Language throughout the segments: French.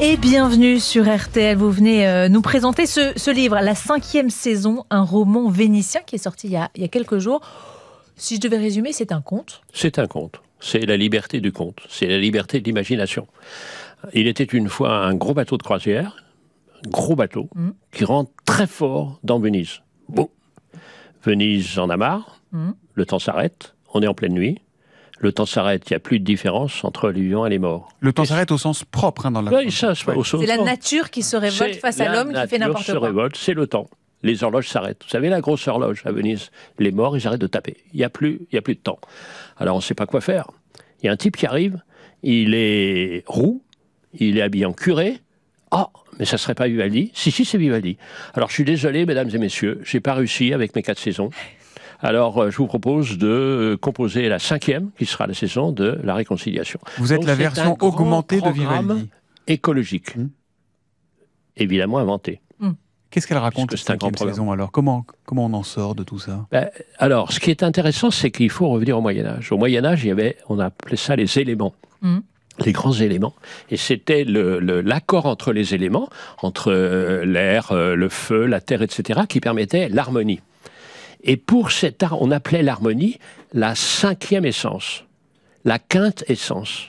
Et bienvenue sur RTL. Vous venez euh, nous présenter ce, livre, La cinquième saison, un roman vénitien qui est sorti il y a, quelques jours. Si je devais résumer, c'est un conte C'est un conte. C'est la liberté du conte. C'est la liberté de l'imagination. Il était une fois un gros bateau de croisière, un gros bateau, mm. qui rentre très fort dans Venise. Bon. Venise en a marre, mm. le temps s'arrête, on est en pleine nuit, le temps s'arrête. Il n'y a plus de différence entre les vivants et les morts. Le temps s'arrête au sens propre hein, dans la. Oui, c'est la nature qui se révolte face à l'homme qui fait n'importe quoi. se révolte, c'est le temps. Les horloges s'arrêtent. Vous savez, la grosse horloge à Venise, les morts, ils arrêtent de taper. Il n'y a, plus, il y a plus de temps. Alors, on ne sait pas quoi faire. Il y a un type qui arrive, il est roux, il est habillé en curé. Ah, mais ça serait pas Vivaldi Si, si, c'est Vivaldi. Alors, je suis désolé, mesdames et messieurs, j'ai pas réussi avec mes quatre saisons. Alors, euh, je vous propose de euh, composer la cinquième, qui sera la saison de la réconciliation. Vous êtes la version augmentée de Vivaldi. écologique, hmm. évidemment inventée. Hmm. Qu'est-ce qu'elle raconte cette cinquième saison alors comment, comment on en sort de tout ça ben, Alors, ce qui est intéressant, c'est qu'il faut revenir au Moyen Âge. Au Moyen Âge, on appelait ça les éléments. Hmm. Les grands éléments. Et c'était l'accord entre les éléments, entre euh, l'air, le feu, la terre, etc., qui permettait l'harmonie. Et pour cet art, on appelait l'harmonie la cinquième essence, la quinte essence.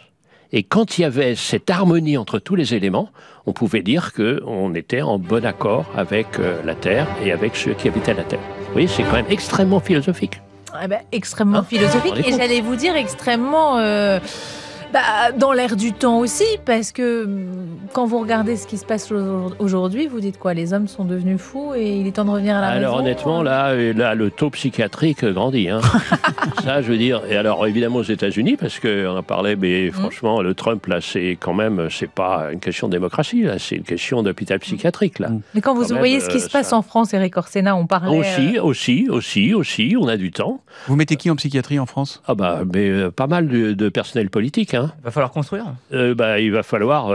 Et quand il y avait cette harmonie entre tous les éléments, on pouvait dire qu'on était en bon accord avec euh, la Terre et avec ceux qui habitaient la Terre. Vous voyez, c'est quand même extrêmement philosophique. Eh ben, extrêmement hein, philosophique et j'allais vous dire extrêmement... Euh, bah, dans l'air du temps aussi, parce que hum, quand vous regardez ce qui se passe aujourd'hui, vous dites quoi Les hommes sont devenus fous et il est temps de revenir à la Alors honnêtement, euh là, euh, là, le taux psychiatrique grandit. Hein. ça, je veux dire. Et alors évidemment aux États-Unis, parce qu'on on parlait, mais mm. franchement, le Trump, là, c'est quand même, c'est pas une question de démocratie, là, c'est une question d'hôpital psychiatrique, là. Mm. Mais quand, vous voyez ce qui se euh, passe en France, Eric Orsena, on parlait. Aussi, aussi, aussi, aussi, on a du temps. Vous mettez qui en psychiatrie en France Ah bah, mais pas mal de, de personnel politique. Hein. Hein il va falloir construire. Euh, bah, euh, il va falloir,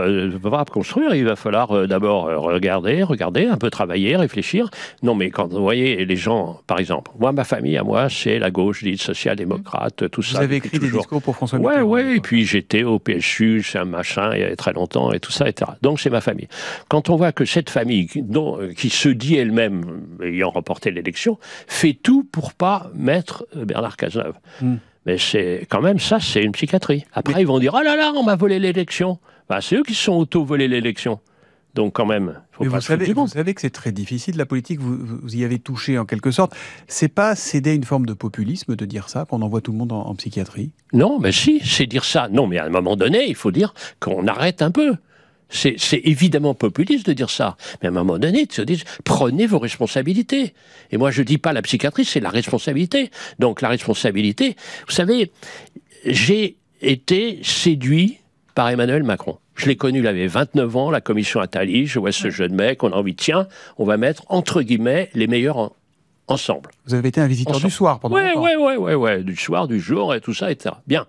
construire, il va falloir euh, d'abord regarder, regarder, un peu travailler, réfléchir. Non, mais quand vous voyez les gens, par exemple, moi, ma famille, à moi, c'est la gauche dite social-démocrate, tout ça. Vous avez écrit des discours pour François Mitterrand. Ouais, ouais, et puis j'étais au PSU, c'est un machin, il y a très longtemps, et tout ça, etc. Donc c'est ma famille. Quand on voit que cette famille, dont, qui se dit elle-même, ayant remporté l'élection, fait tout pour pas mettre Bernard Cazeneuve. Hmm. Mais c'est quand même ça, c'est une psychiatrie. Après, ils vont dire oh là là, on m'a volé l'élection. Ben, c'est eux qui se sont auto-volés l'élection. Donc quand même, faut pas vous, savez, du vous savez que c'est très difficile la politique. Vous, y avez touché en quelque sorte. C'est pas céder à une forme de populisme de dire ça qu'on envoie tout le monde en psychiatrie. Non, mais si, c'est dire ça. Non, mais à un moment donné, il faut dire qu'on arrête un peu. C'est évidemment populiste de dire ça. Mais à un moment donné, ils se disent, prenez vos responsabilités. Et moi, je ne dis pas la psychiatrie, c'est la responsabilité. Donc la responsabilité, vous savez, j'ai été séduit par Emmanuel Macron. Je l'ai connu, il avait 29 ans, la commission Attali, je vois ce jeune mec, on a envie, tiens, on va mettre, entre guillemets, les meilleurs ensemble. Vous avez été un visiteur du soir pendant ouais, longtemps. Oui, oui, oui, ouais, du soir, du jour, et tout ça, etc. Bien.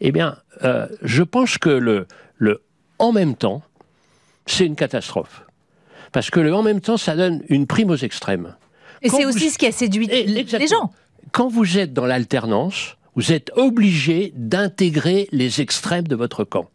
Eh bien, euh, je pense que le, le en même temps, c'est une catastrophe. Parce que le en même temps, ça donne une prime aux extrêmes. Et c'est aussi ce qui a séduit les gens. Quand vous êtes dans l'alternance, vous êtes obligé d'intégrer les extrêmes de votre camp.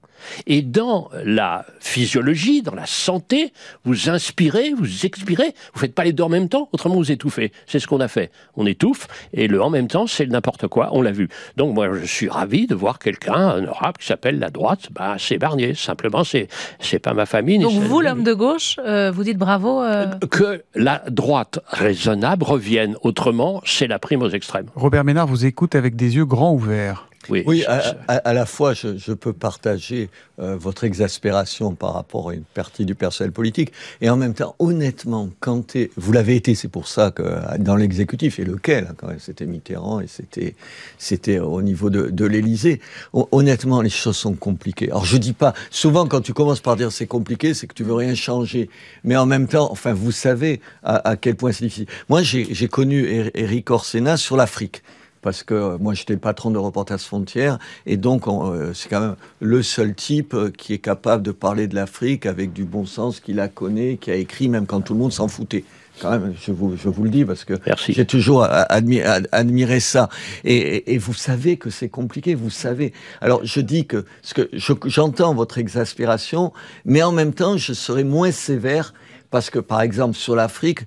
Et dans la physiologie, dans la santé, vous inspirez, vous expirez, vous faites pas les deux en même temps, autrement vous étouffez. C'est ce qu'on a fait. On étouffe, et le en même temps, c'est n'importe quoi, on l'a vu. Donc moi, je suis ravi de voir quelqu'un honorable qui s'appelle la droite, bah, c'est Barnier. Simplement, c'est c'est pas ma famille. Donc vous, l'homme de gauche, euh, vous dites bravo euh. Euh, Que la droite raisonnable revienne, autrement, c'est la prime aux extrêmes. Robert Ménard vous écoute avec des yeux grands ouverts. Oui, à, la fois, je, peux partager euh, votre exaspération par rapport à une partie du personnel politique, et en même temps, honnêtement, quand vous l'avez été, c'est pour ça que dans l'exécutif, et lequel, hein, quand c'était Mitterrand et c'était, c'était au niveau de, de l'Élysée, honnêtement, les choses sont compliquées. Alors, je dis pas, souvent, quand tu commences par dire c'est compliqué, c'est que tu veux rien changer, mais en même temps, enfin, vous savez à, quel point c'est difficile. Moi, j'ai connu Eric Orsena sur l'Afrique parce que euh, moi j'étais le patron de Reporters Frontières et donc euh, c'est quand même le seul type euh, qui est capable de parler de l'Afrique avec du bon sens, qui la connaît, qui a écrit même quand tout le monde s'en foutait. Quand même, je vous, le dis parce que j'ai toujours admiré ça. Et, vous savez que c'est compliqué, vous savez. Alors je dis que, ce que j'entends votre exaspération, mais en même temps je serai moins sévère parce que par exemple sur l'Afrique,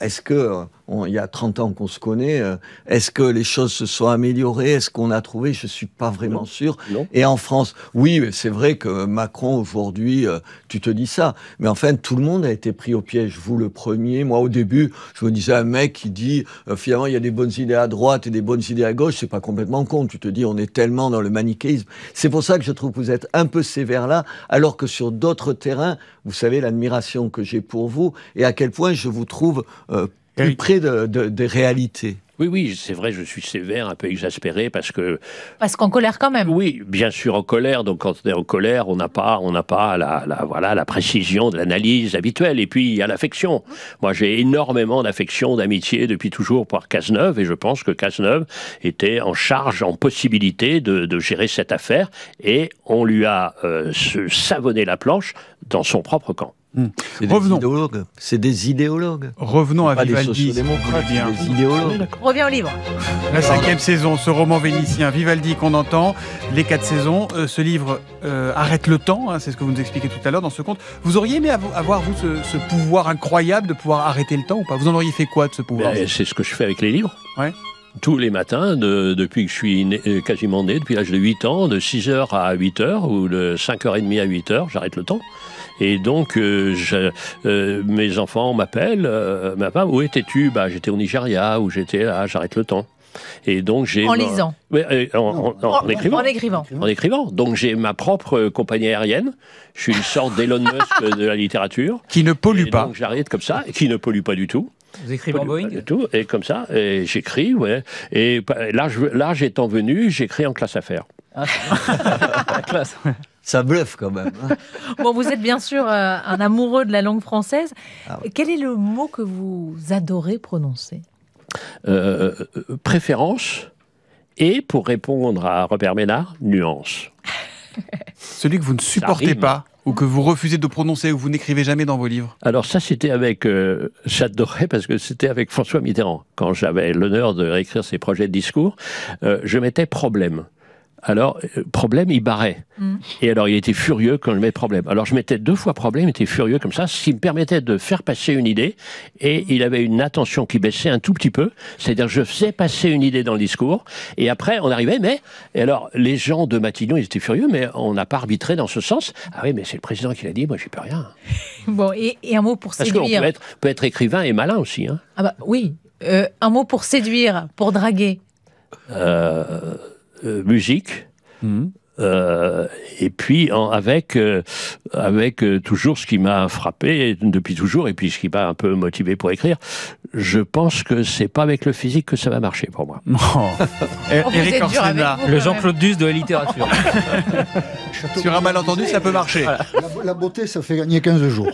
est-ce que il y a 30 ans qu'on se connaît. Euh, est-ce que les choses se sont améliorées Est-ce qu'on a trouvé Je ne suis pas vraiment sûr. Et en France, oui, c'est vrai que Macron, aujourd'hui, euh, tu te dis ça. Mais enfin, tout le monde a été pris au piège. Vous le premier. Moi, au début, je me disais, un mec qui dit, euh, finalement, il y a des bonnes idées à droite et des bonnes idées à gauche, c'est pas complètement con. Tu te dis, on est tellement dans le manichéisme. C'est pour ça que je trouve que vous êtes un peu sévère là, alors que sur d'autres terrains, vous savez l'admiration que j'ai pour vous et à quel point je vous trouve plus près de, des réalités. Oui, oui, c'est vrai, je suis sévère, un peu exaspéré parce que. Parce qu'en colère quand même. Oui, bien sûr, en colère. Donc, quand on est en colère, on n'a pas, on n'a pas la, voilà, la précision de l'analyse habituelle. Et puis, il y a l'affection. Moi, j'ai énormément d'affection, d'amitié depuis toujours pour Cazeneuve. Et je pense que Cazeneuve était en charge, en possibilité de, gérer cette affaire. Et on lui a euh, savonné la planche dans son propre camp. Hmm. Revenons. C'est des idéologues. Revenons à Vivaldi. Des idéologues. Reviens au livre. La cinquième saison, ce roman vénitien, Vivaldi qu'on entend, Les quatre saisons. Euh, ce livre euh, arrête le temps, hein, c'est ce que vous nous expliquez tout à l'heure dans ce conte. Vous auriez aimé avoir, vous, ce, pouvoir incroyable de pouvoir arrêter le temps ou pas Vous en auriez fait quoi de ce pouvoir ben, C'est ce que je fais avec les livres. Ouais tous les matins, depuis que je suis euh, quasiment né, depuis l'âge de 8 ans, de 6h à 8h, ou de 5h30 à 8h, j'arrête le temps. Et donc, euh, euh, mes enfants m'appellent, ma femme, où étais-tu bah, J'étais au Nigeria, où j'étais là, j'arrête le temps. Et donc j'ai en lisant, en, écrivant, en écrivant, en écrivant. Donc j'ai ma propre compagnie aérienne. Je suis une sorte d'Elon Musk de la littérature qui ne pollue pas. Donc j'arrête comme ça, qui ne pollue pas du tout. Vous écrivez en Boeing tout. Et comme ça, et j'écris, ouais. Et l'âge étant venu, j'écris en classe affaire Ah, classe. Ça bluffe quand même. Hein. bon, vous êtes bien sûr euh, un amoureux de la langue française. Ah Quel est le mot que vous adorez prononcer euh, Préférence et, pour répondre à Robert Ménard, nuance. Celui que vous ne supportez pas ou que vous refusez de prononcer ou que vous n'écrivez jamais dans vos livres Alors ça, c'était avec, euh, j'adorais parce que c'était avec François Mitterrand. Quand j'avais l'honneur de réécrire ses projets de discours, euh, je mettais problème. Alors, euh, problème, il barrait. Mm. Et alors, il était furieux quand je mets problème. Alors, je mettais deux fois problème, il était furieux comme ça, ce qui me permettait de faire passer une idée. Et mm. il avait une attention qui baissait un tout petit peu. C'est-à-dire, je faisais passer une idée dans le discours. Et après, on arrivait, mais. Et alors, les gens de Matignon, ils étaient furieux, mais on n'a pas arbitré dans ce sens. Ah oui, mais c'est le président qui l'a dit, moi, j'ai peux rien. bon, et, un mot pour séduire. Parce qu'on peut être, écrivain et malin aussi. Hein. Ah, bah oui. Euh, un mot pour séduire, pour draguer. Euh Eh, muziek. Mhm. Euh, et puis en, avec euh, avec euh, toujours ce qui m'a frappé depuis toujours et puis ce qui m'a un peu motivé pour écrire, je pense que c'est pas avec le physique que ça va marcher pour moi. Oh. Er-, oh Eric Orsena, le Jean-Claude Duss de la littérature. Sur un malentendu, ça peut marcher. La, beauté, ça fait gagner 15 jours.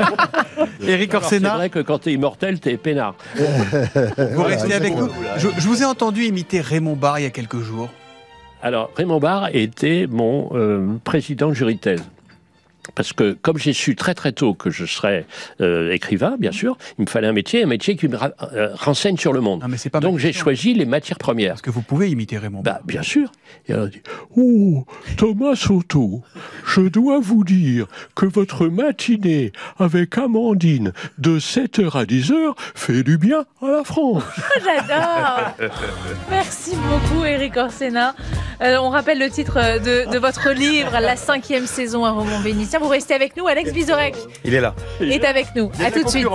Eric Orsena. C'est vrai que quand t'es immortel, t'es peinard. vous restez avec nous. Je, vous ai entendu imiter Raymond Barr il y a quelques jours. Alors, Raymond Barre était mon euh, président thèse. parce que comme j'ai su très très tôt que je serais euh, écrivain, bien sûr, il me fallait un métier, un métier qui me euh, renseigne sur le monde. Donc j'ai choisi les matières premières. Est-ce que vous pouvez imiter Raymond. Bah, bien sûr. Et alors, oh, Thomas Soto, je dois vous dire que votre matinée avec Amandine de 7h à 10h fait du bien à la France. J'adore Merci beaucoup Eric Orsena. Euh, on rappelle le titre euh, de, votre livre, la cinquième saison à Roman Vénitien. Vous restez avec nous, Alex Bizorek. Il est là. Il est avec nous. À tout de suite.